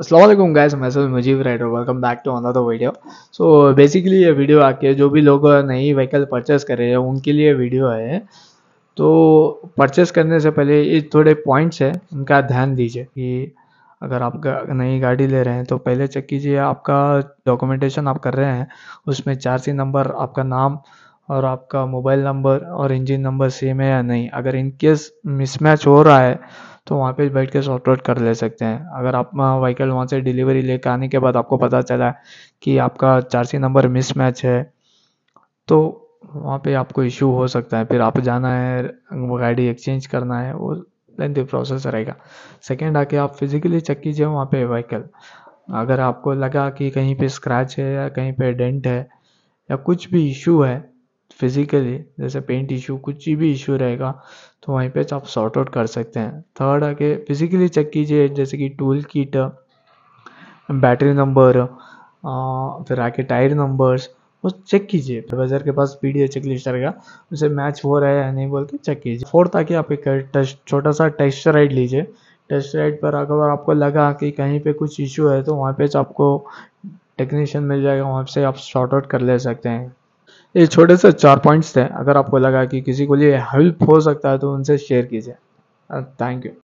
Aslam guys मैं sir Mujeeb rider welcome back to another video so basically ये video आके जो भी लोग नई व्हीकल परचेस कर रहे हैं उनके लिए वीडियो है तो परचेस करने से पहले ये थोड़े पॉइंट्स हैं उनका ध्यान दीजिए कि अगर आप नई गाड़ी ले रहे हैं तो पहले चेक कीजिए आपका डॉक्यूमेंटेशन आप कर रहे हैं उसमें चार सी नंबर आपका नाम और आपका मोबाइल नंबर और इंजन नंबर सेम है या नहीं अगर इनकेस मिसमैच हो रहा है तो वहाँ पे बैठ के सॉर्ट आउट कर ले सकते हैं अगर आप व्हीकल वहाँ से डिलीवरी लेकर आने के बाद आपको पता चला कि आपका चारसी नंबर मिसमैच है तो वहाँ पे आपको इशू हो सकता है फिर आप जाना है वो गाड़ी एक्सचेंज करना है वो लेंथी प्रोसेस रहेगा सेकेंड आके आप फिजिकली चेक कीजिए वहाँ पे व्हीकल अगर आपको लगा कि कहीं पे स्क्रैच है या कहीं पे डेंट है या कुछ भी इशू है फिज़िकली जैसे पेंट इशू कुछ भी इशू रहेगा तो वहीं पे आप सॉर्ट आउट कर सकते हैं थर्ड आके फिज़िकली चेक कीजिए जैसे कि टूल किट बैटरी नंबर फिर आके टायर नंबर्स वो चेक कीजिए प्रोफेसर के पास पी डी चेक लिस्ट रहेगा उसे मैच हो रहा है या नहीं बोल के चेक कीजिए फोर्थ आके आप एक टेस्ट छोटा सा टेस्ट राइड लीजिए टेस्ट राइड पर अगर आपको लगा कि कहीं पे कुछ इशू है तो वहाँ पे आपको टेक्नीशियन मिल जाएगा वहाँ से आप शॉर्ट आउट कर ले सकते हैं ये छोटे से चार पॉइंट्स थे अगर आपको लगा कि किसी को लिए हेल्प हो सकता है तो उनसे शेयर कीजिए थैंक uh, यू